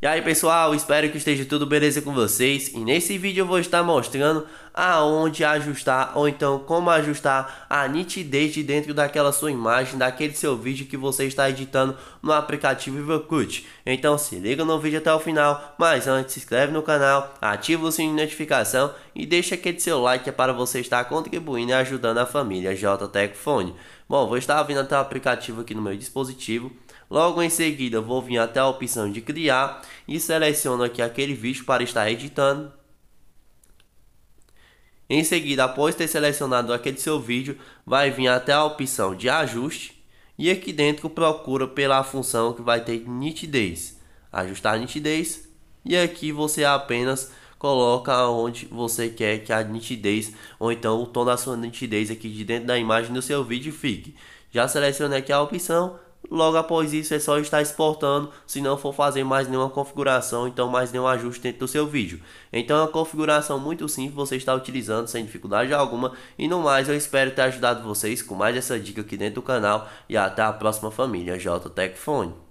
E aí pessoal, espero que esteja tudo beleza com vocês e nesse vídeo eu vou estar mostrando aonde ajustar ou então como ajustar a nitidez de dentro daquela sua imagem, daquele seu vídeo que você está editando no aplicativo Cut. Então se liga no vídeo até o final, mas antes se inscreve no canal, ativa o sininho de notificação e deixa aquele seu like é para você estar contribuindo e ajudando a família JTecFone. Bom, vou estar vindo até o aplicativo aqui no meu dispositivo. Logo em seguida, vou vir até a opção de criar e seleciono aqui aquele vídeo para estar editando. Em seguida, após ter selecionado aquele seu vídeo, vai vir até a opção de ajuste e aqui dentro procura pela função que vai ter nitidez, ajustar nitidez e aqui você apenas coloca onde você quer que a nitidez ou então o tom da sua nitidez aqui de dentro da imagem do seu vídeo fique. Já selecionei aqui a opção, logo após isso é só estar exportando, se não for fazer mais nenhuma configuração, então mais nenhum ajuste dentro do seu vídeo. Então é uma configuração muito simples, você está utilizando sem dificuldade alguma. E no mais, eu espero ter ajudado vocês com mais essa dica aqui dentro do canal e até a próxima família JTech Fone.